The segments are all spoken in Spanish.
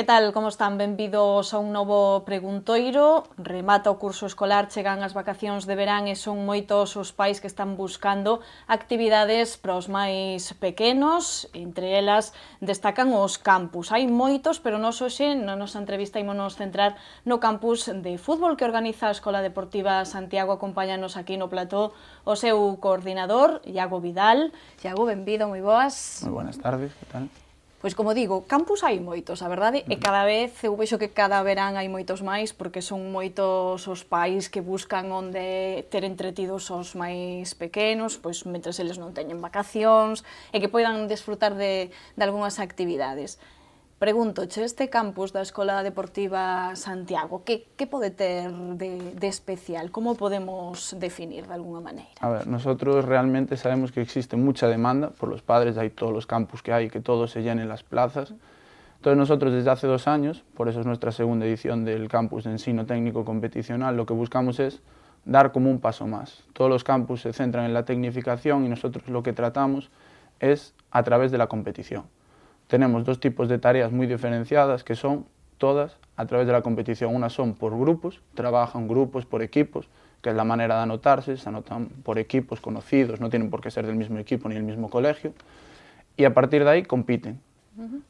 Que tal, como están? Benvidos a un novo preguntoiro. Remata o curso escolar, chegan as vacacións de verán e son moitos os pais que están buscando actividades para os máis pequenos. Entre elas destacan os campus. Hai moitos, pero nos hoxe na nosa entrevista imonos centrar no campus de fútbol que organiza a Escola Deportiva Santiago. Acompáñanos aquí no plató o seu coordinador, Iago Vidal. Iago, benvido, moi boas. Moi buenas tardes, que tal? Pois como digo, campus hai moitos, a verdade, e cada vez eu vexo que cada verán hai moitos máis porque son moitos os pais que buscan onde ter entretidos os máis pequenos, pois mentre eles non teñen vacacións e que poidan desfrutar de, de algunhas actividades. Pregunto, che este campus la Escuela Deportiva Santiago, que, puede tener ter de, especial? ¿Cómo podemos definir de alguna manera? A ver, nosotros realmente sabemos que existe mucha demanda por los padres, hay todos los campus que hay, que todos se llenen las plazas. Entonces nosotros desde hace dos años, por eso es nuestra segunda edición del campus de ensino técnico competicional, lo que buscamos es dar como un paso más. Todos los campus se centran en la tecnificación y nosotros lo que tratamos es a través de la competición. Tenemos dos tipos de tareas muy diferenciadas que son todas a través de la competición. Unas son por grupos, trabajan grupos por equipos, que es la manera de anotarse, se anotan por equipos conocidos, no tienen por qué ser del mismo equipo ni el mismo colegio, y a partir de ahí compiten.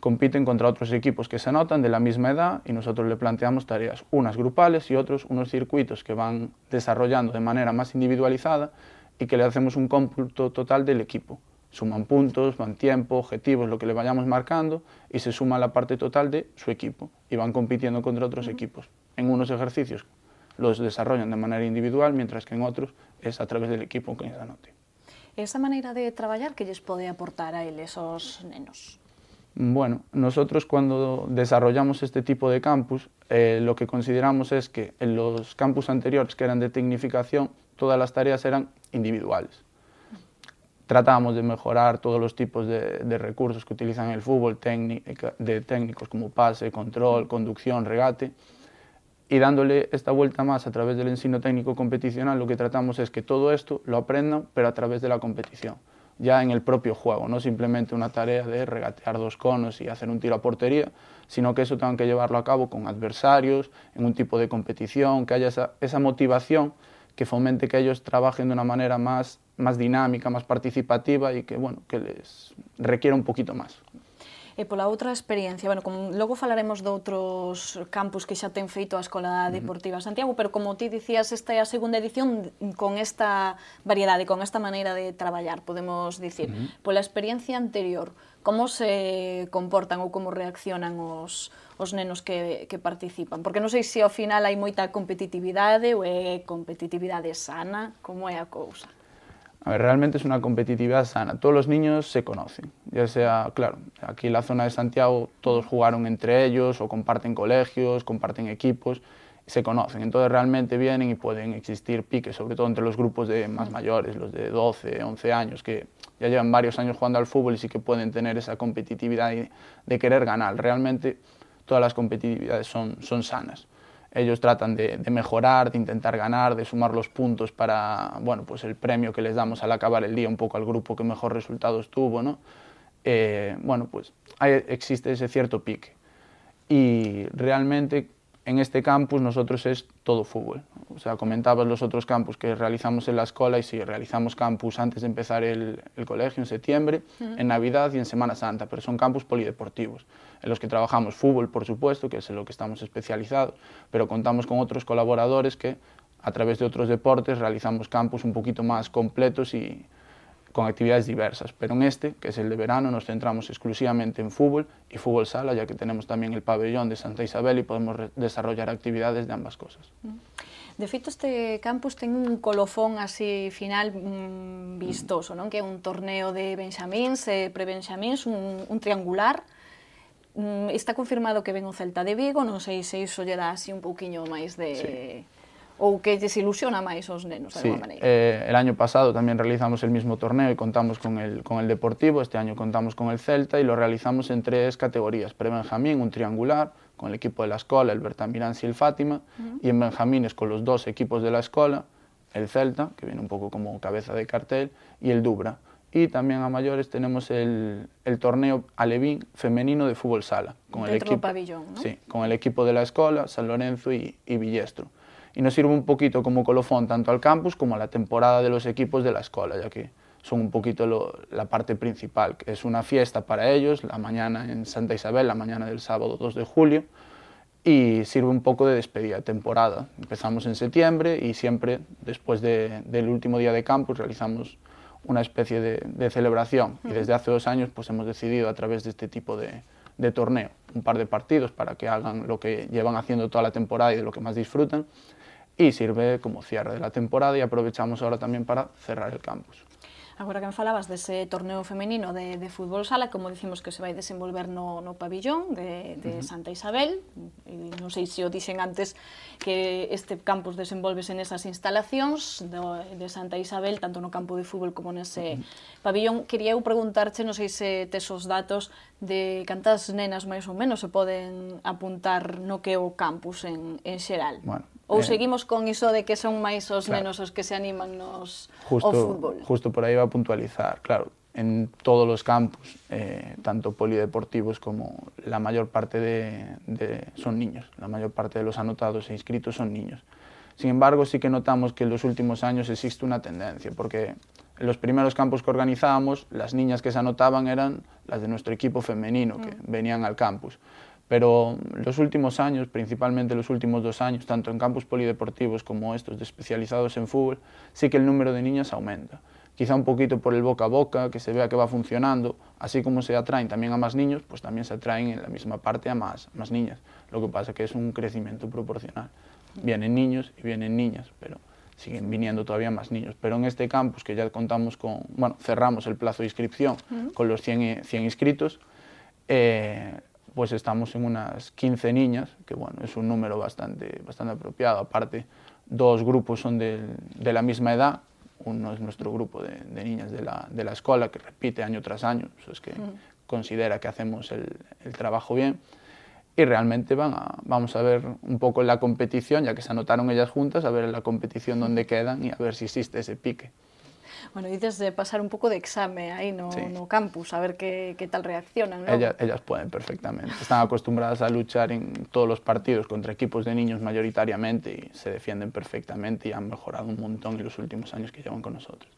Compiten contra otros equipos que se anotan de la misma edad y nosotros le planteamos tareas, unas grupales y otros unos circuitos que van desarrollando de manera más individualizada y que le hacemos un cómputo total del equipo. Suman puntos, van tiempo, objetivos, lo que le vayamos marcando y se suma la parte total de su equipo y van compitiendo contra otros equipos. En unos ejercicios los desarrollan de manera individual, mientras que en otros es a través del equipo que les anote. Esa manera de trabajar que les puede aportar a él esos nenos? Bueno, nosotros cuando desarrollamos este tipo de campus, eh, lo que consideramos es que en los campus anteriores, que eran de tecnificación, todas las tareas eran individuales tratamos de mejorar todos los tipos de, recursos que utilizan el fútbol, de técnicos como pase, control, conducción, regate, y dándole esta vuelta más a través del ensino técnico competicional, lo que tratamos es que todo esto lo aprendan, pero a través de la competición, ya en el propio juego, no simplemente una tarea de regatear dos conos y hacer un tiro a portería, sino que eso tengan que llevarlo a cabo con adversarios, en un tipo de competición, que haya esa motivación que fomente que ellos trabajen de una manera más, dinámica, más participativa y que, bueno, que les requiera un poquito más. e pola outra experiencia. Bueno, como, logo falaremos de outros campus que xa ten feito a Escola Deportiva Santiago, pero como ti dicías, esta é a segunda edición con esta variedade, con esta maneira de traballar, podemos dicir. Uh -huh. Pola experiencia anterior, como se comportan ou como reaccionan os, os nenos que, que participan? Porque non sei se ao final hai moita competitividade ou é competitividade sana, como é a cousa? A ver, realmente es una competitividad sana. Todos los niños se conocen, ya sea, claro, aquí en la zona de Santiago todos jugaron entre ellos o comparten colegios, comparten equipos, se conocen. Entonces realmente vienen y pueden existir piques, sobre todo entre los grupos de más mayores, los de 12, 11 años, que ya llevan varios años jugando al fútbol y sí que pueden tener esa competitividad de querer ganar. Realmente todas las competitividades son sanas ellos tratan de, mejorar, de intentar ganar, de sumar los puntos para, bueno, pues el premio que les damos al acabar el día un poco al grupo que mejor resultados tuvo, ¿no? Eh, bueno, pues existe ese cierto pique. Y realmente en este campus nosotros es todo fútbol. O sea, comentabas los otros campus que realizamos en la escuela y si realizamos campus antes de empezar el, colegio en septiembre, en Navidad y en Semana Santa, pero son campus polideportivos en los que trabajamos fútbol, por supuesto, que es en lo que estamos especializados, pero contamos con otros colaboradores que a través de otros deportes realizamos campus un poquito más completos y con actividades diversas. Pero en este, que es el de verano, nos centramos exclusivamente en fútbol y fútbol sala, ya que tenemos también el pabellón de Santa Isabel y podemos desarrollar actividades de ambas cosas. De hecho, este campus tiene un colofón así final mm, vistoso, Que es un torneo de benjamín pre pre un triangular, Mm, está confirmado que ven o Celta de Vigo, no sé se eso lle dá así un pouquiño más de... o ou que desilusiona máis esos nenos, de alguna manera. Eh, el año pasado también realizamos el mismo torneo y e contamos con el, con el Deportivo, este año contamos con el Celta y e lo realizamos en tres categorías, pre-Benjamín, un triangular, con el equipo de la Escola, el Bertamirán y el Fátima, y en es con los dos equipos de la Escola, el Celta, que viene un poco como cabeza de cartel, y el Dubra y también a mayores tenemos el, el torneo alevín femenino de fútbol sala. Con el equipo, Sí, con el equipo de la escuela, San Lorenzo y, y, Villestro. Y nos sirve un poquito como colofón tanto al campus como a la temporada de los equipos de la escuela, ya que son un poquito la parte principal. Que es una fiesta para ellos, la mañana en Santa Isabel, la mañana del sábado 2 de julio, y sirve un poco de despedida, temporada. Empezamos en septiembre y siempre después del último día de campus realizamos una especie de, celebración. Y desde hace dos años pues, hemos decidido a través de este tipo de, de torneo, un par de partidos para que hagan lo que llevan haciendo toda la temporada y de lo que más disfrutan. Y sirve como cierre de la temporada y aprovechamos ahora también para cerrar el campus. Agora que me falabas dese torneo femenino de, de fútbol sala, como dicimos que se vai desenvolver no, no pabillón de, de uh -huh. Santa Isabel, e non sei se o dixen antes que este campus desenvolvese esas instalacións do, de Santa Isabel, tanto no campo de fútbol como nese uh -huh. pabillón. Quería eu preguntarche, non sei se tes os datos de cantas nenas máis ou menos se poden apuntar no que é o campus en, en xeral. Bueno, ¿O seguimos con eso de que son máis os que se animan nos justo, fútbol. Justo por ahí va a puntualizar, claro, en todos los campus, eh, tanto polideportivos como la mayor parte de, son niños, la mayor parte de los anotados e inscritos son niños. Sin embargo, sí que notamos que en los últimos años existe una tendencia, porque en los primeros campos que organizábamos, las niñas que se anotaban eran las de nuestro equipo femenino, que mm. venían al campus. Pero los últimos años, principalmente los últimos dos años, tanto en campus polideportivos como estos de especializados en fútbol, sí que el número de niñas aumenta. Quizá un poquito por el boca a boca, que se vea que va funcionando, así como se atraen también a más niños, pues también se atraen en la misma parte a más, más niñas. Lo que pasa es que es un crecimiento proporcional. Vienen niños y vienen niñas, pero siguen viniendo todavía más niños. Pero en este campus, que ya contamos con, bueno, cerramos el plazo de inscripción con los 100, 100 inscritos, eh, pues estamos en unas 15 niñas, que bueno, es un número bastante, bastante apropiado. Aparte, dos grupos son de, la misma edad, uno es nuestro grupo de, niñas de la, escuela, que repite año tras año, es que mm. considera que hacemos el, trabajo bien, y realmente van vamos a ver un poco la competición, ya que se anotaron ellas juntas, a ver en la competición dónde quedan y a ver si existe ese pique. Bueno, dices de pasar un poco de examen ahí, no, campus, a ver qué, qué tal reaccionan. Ellas, ellas, pueden perfectamente. Están acostumbradas a luchar en todos los partidos contra equipos de niños mayoritariamente y se defienden perfectamente y han mejorado un montón en los últimos años que llevan con nosotros.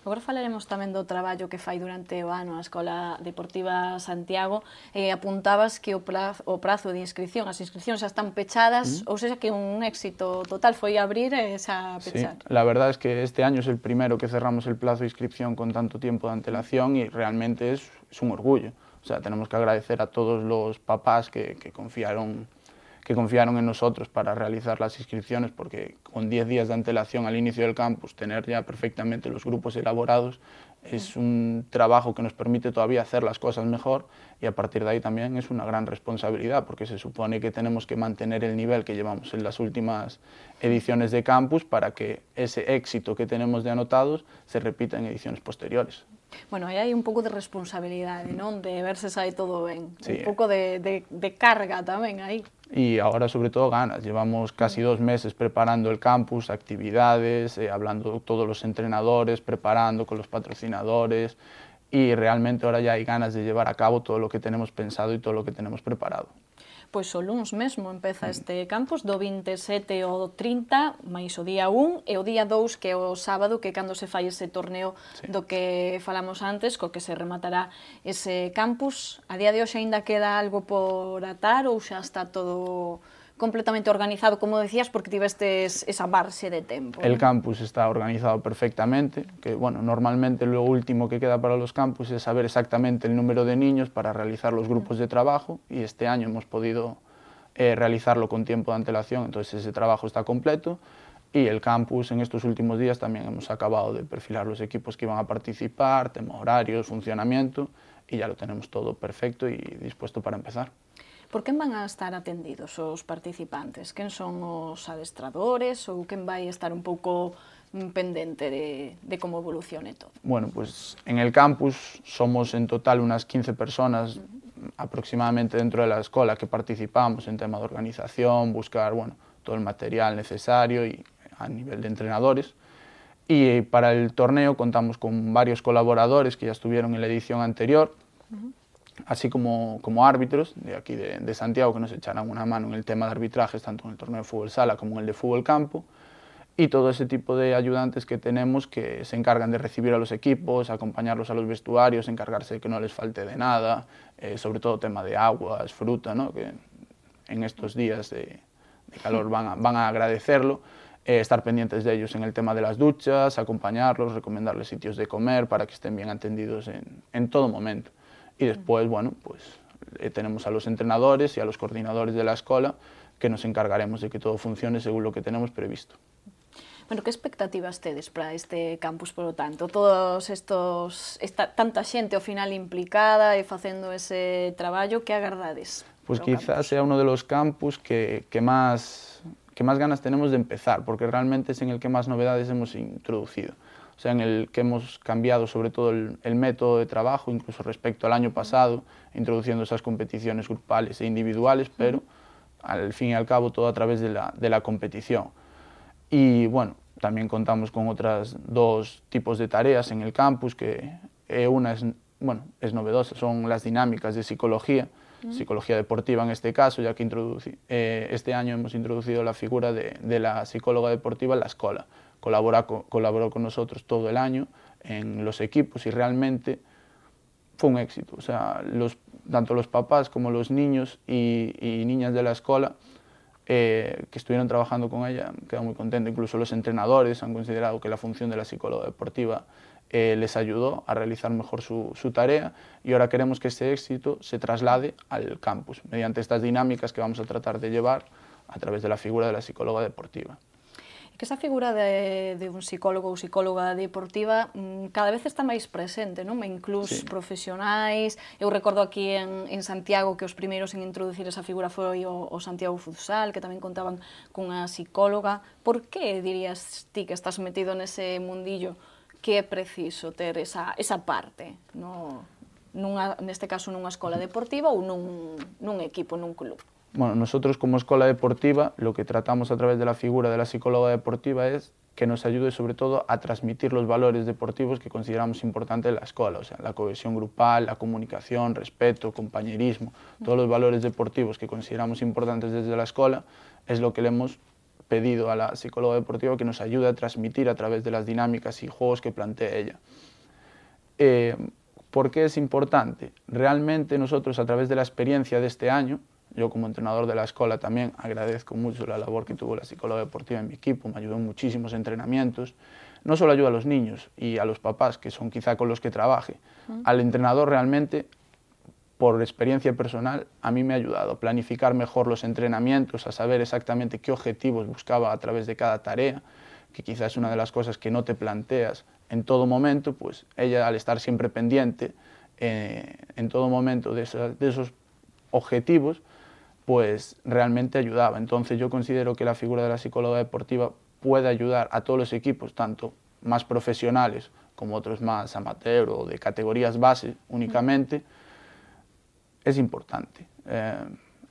Agora falaremos tamén do traballo que fai durante o ano a Escola Deportiva Santiago. Eh, apuntabas que o prazo, o prazo de inscripción, as inscripcións xa están pechadas, mm. ou seja que un éxito total foi abrir e xa pechar. Sí, la verdad es que este año es el primero que cerramos el plazo de inscripción con tanto tiempo de antelación y realmente es, es un orgullo. O sea, tenemos que agradecer a todos los papás que, que confiaron que confiaron en nosotros para realizar las inscripciones, porque con 10 días de antelación al inicio del campus, tener ya perfectamente los grupos elaborados es un trabajo que nos permite todavía hacer las cosas mejor y a partir de ahí también es una gran responsabilidad porque se supone que tenemos que mantener el nivel que llevamos en las últimas ediciones de campus para que ese éxito que tenemos de anotados se repita en ediciones posteriores. Bueno, ahí hay un poco de responsabilidad, ¿no? De verse ahí todo bien. Un poco de, carga también ahí. Y ahora sobre todo ganas. Llevamos casi mm. dos meses preparando el campus, actividades, eh, hablando con todos los entrenadores, preparando con los patrocinadores y realmente ahora ya hay ganas de llevar a cabo todo lo que tenemos pensado y todo lo que tenemos preparado. pois o luns mesmo empeza mm. este campus do 27 ao 30, máis o día 1 e o día 2 que é o sábado que cando se fai ese torneo sí. do que falamos antes, co que se rematará ese campus. A día de hoxe aínda queda algo por atar ou xa está todo completamente organizado, como decías, porque tuviste esa base de tiempo? El campus está organizado perfectamente, que bueno, normalmente lo último que queda para los campus es saber exactamente el número de niños para realizar los grupos de trabajo y este año hemos podido eh, realizarlo con tiempo de antelación, entonces ese trabajo está completo y el campus en estos últimos días también hemos acabado de perfilar los equipos que iban a participar, tema horarios, funcionamiento y ya lo tenemos todo perfecto y dispuesto para empezar. Por qué van a estar atendidos os participantes? ¿Quién son los adestradores quién va a estar un poco mm, pendiente de, cómo evolucione todo. Bueno, pues en el campus somos en total unas 15 personas aproximadamente dentro de la escuela que participamos en tema de organización, buscar bueno, todo el material necesario y a nivel de entrenadores. Y para el torneo contamos con varios colaboradores que ya estuvieron en la edición anterior así como, como árbitros de aquí de, Santiago que nos echarán una mano en el tema de arbitrajes, tanto en el torneo de fútbol sala como en el de fútbol campo, y todo ese tipo de ayudantes que tenemos que se encargan de recibir a los equipos, acompañarlos a los vestuarios, encargarse de que no les falte de nada, eh, sobre todo tema de aguas, fruta, que en estos días de, calor van a, agradecerlo. Eh, estar pendientes de ellos en el tema de las duchas, acompañarlos, recomendarles sitios de comer para que estén bien atendidos en todo momento. Y después, bueno, pues eh, tenemos a los entrenadores y a los coordinadores de la escuela que nos encargaremos de que todo funcione según lo que tenemos previsto. Bueno, ¿qué expectativas tedes para este campus, por lo tanto? Todos estos, tanta gente o final implicada y e haciendo ese trabajo, ¿qué agardades? pues quizás sea uno de los campus que, que que más ganas tenemos de empezar, porque realmente es en el que más novedades hemos introducido sea, en el que hemos cambiado sobre todo el, método de trabajo, incluso respecto al año pasado, introduciendo esas competiciones grupales e individuales, pero al fin y al cabo todo a través de la, de la competición. Y bueno, también contamos con otras dos tipos de tareas en el campus, que eh, una es, bueno, es novedosa, son las dinámicas de psicología, psicología deportiva en este caso, ya que eh, este año hemos introducido la figura de, de la psicóloga deportiva en la escuela, colaboró con, nosotros todo el año en los equipos y realmente fue un éxito. O sea, tanto los papás como los niños y, niñas de la escuela eh, que estuvieron trabajando con ella quedaron muy contentos. Incluso los entrenadores han considerado que la función de la psicóloga deportiva eh, les ayudó a realizar mejor su, su, tarea y ahora queremos que este éxito se traslade al campus mediante estas dinámicas que vamos a tratar de llevar a través de la figura de la psicóloga deportiva. que esa figura de, de un psicólogo ou psicóloga deportiva mm, cada vez está máis presente, non? Incluso sí. profesionais, eu recordo aquí en, en Santiago que os primeiros en introducir esa figura foi o, o Santiago Futsal, que tamén contaban cunha psicóloga. Por que dirías ti que estás metido nese mundillo que é preciso ter esa, esa parte non? nunha, neste caso nunha escola deportiva ou nun, nun equipo, nun club? bueno, nosotros como escuela deportiva lo que tratamos a través de la figura de la psicóloga deportiva es que nos ayude sobre todo a transmitir los valores deportivos que consideramos importantes en la escuela, o sea, la cohesión grupal, la comunicación, respeto, compañerismo, todos los valores deportivos que consideramos importantes desde la escuela es lo que le hemos pedido a la psicóloga deportiva que nos ayude a transmitir a través de las dinámicas y juegos que plantea ella. Eh, ¿Por qué es importante? Realmente nosotros a través de la experiencia de este año yo como entrenador de la escuela también agradezco mucho la labor que tuvo la psicóloga deportiva en mi equipo, me ayudó en muchísimos entrenamientos. No solo ayuda a los niños y a los papás, que son quizá con los que trabaje, al entrenador realmente, por experiencia personal, a mí me ha ayudado a planificar mejor los entrenamientos, a saber exactamente qué objetivos buscaba a través de cada tarea, que quizás es una de las cosas que no te planteas en todo momento, pues ella al estar siempre pendiente eh, en todo momento de esos objetivos, pues realmente ayudaba. Entonces yo considero que la figura de la psicóloga deportiva puede ayudar a todos los equipos, tanto más profesionales como otros más amateur o de categorías base únicamente, es importante. Eh,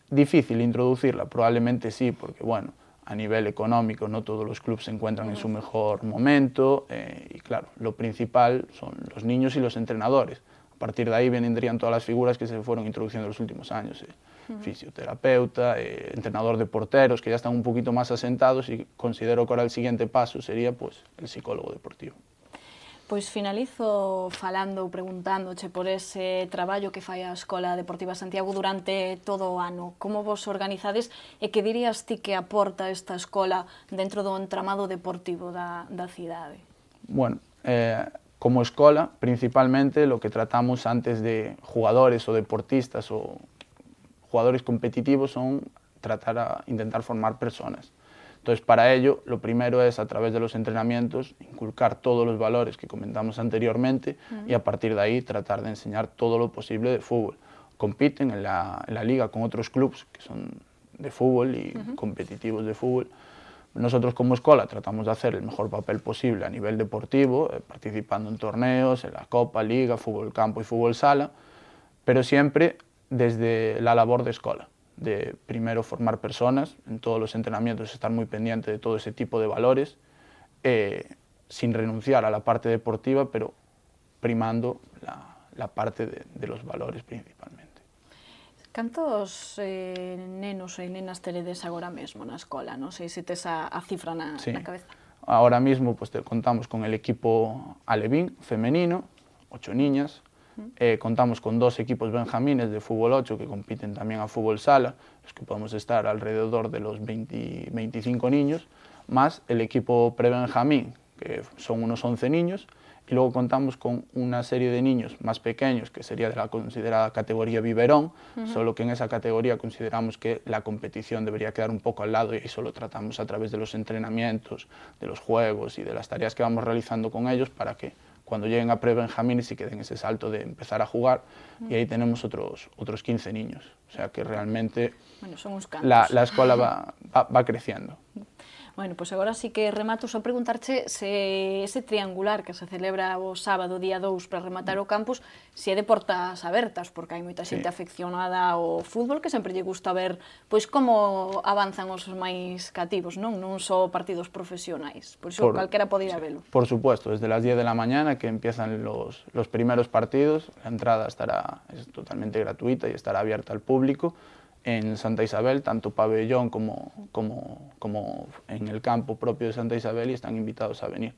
difícil introducirla, probablemente sí, porque bueno, a nivel económico no todos los clubes se encuentran en su mejor momento eh, y claro, lo principal son los niños y los entrenadores. A partir de aí vendrían todas as figuras que se fueron introduciendo nos últimos años. Eh. Uh -huh. Fisioterapeuta, eh, entrenador de porteros, que ya están un poquito más asentados y considero que ahora el siguiente paso sería pues, el psicólogo deportivo. Pois finalizo falando ou preguntándoche por ese traballo que fai a Escola Deportiva Santiago durante todo o ano. Como vos organizades e que dirías ti que aporta esta escola dentro do entramado deportivo da, da cidade? Bueno, eh, Como escuela, principalmente lo que tratamos antes de jugadores o deportistas o jugadores competitivos son tratar a intentar formar personas. Entonces, para ello, lo primero es, a través de los entrenamientos, inculcar todos los valores que comentamos anteriormente y a partir de ahí tratar de enseñar todo lo posible de fútbol. Compiten en la, liga con otros clubes que son de fútbol y competitivos de fútbol. Nosotros como escuela tratamos de hacer el mejor papel posible a nivel deportivo, eh, participando en torneos, en la Copa, Liga, Fútbol Campo y Fútbol Sala, pero siempre desde la labor de escuela, de primero formar personas, en todos los entrenamientos estar muy pendiente de todo ese tipo de valores, eh, sin renunciar a la parte deportiva, pero primando la, parte de los valores principalmente. Cantos eh, nenos e nenas teredes agora mesmo na escola? Non sei se tes a, a cifra na, sí. na cabeza. Ahora mismo pues, te, contamos con el equipo alevín femenino, ocho niñas, uh -huh. eh, contamos con dos equipos benjamines de fútbol 8 que compiten también a fútbol sala, los que podemos estar alrededor de los 20, 25 niños, más el equipo pre-benjamín, que son unos 11 niños, y luego contamos con una serie de niños más pequeños, que sería de la considerada categoría biberón, solo que en esa categoría consideramos que la competición debería quedar un poco al lado y eso solo tratamos a través de los entrenamientos, de los juegos y de las tareas que vamos realizando con ellos para que cuando lleguen a en y y queden ese salto de empezar a jugar, y ahí tenemos otros, otros 15 niños. O sea que realmente la, escuela va, va creciendo. Bueno, pois agora sí que remato só preguntarche se ese triangular que se celebra o sábado día 2 para rematar o campus, se é de portas abertas, porque hai moita xente sí. afeccionada ao fútbol que sempre lle gusta ver pois como avanzan os máis cativos, non non só partidos profesionais. Por iso por, calquera pode ir a velo. Por supuesto, desde las 10 de la mañana que empiezan los, los primeros partidos, la entrada estará es totalmente gratuita y estará abierta al público en Santa Isabel, tanto pabellón como, como, como en el campo propio de Santa Isabel, y están invitados a venir.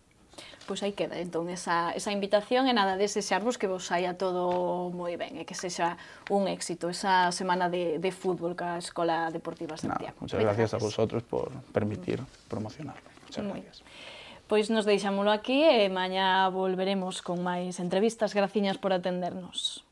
Pois aí queda entón esa, esa invitación e nada desexarvos que vos saia todo moi ben e que sexa un éxito esa semana de, de fútbol ca Escola Deportiva Santiago. Nada, muchas gracias, gracias a vosotros por permitir promocionarlo. Muchas gracias. Pois nos deixámolo aquí e mañá volveremos con máis entrevistas. Graciñas por atendernos.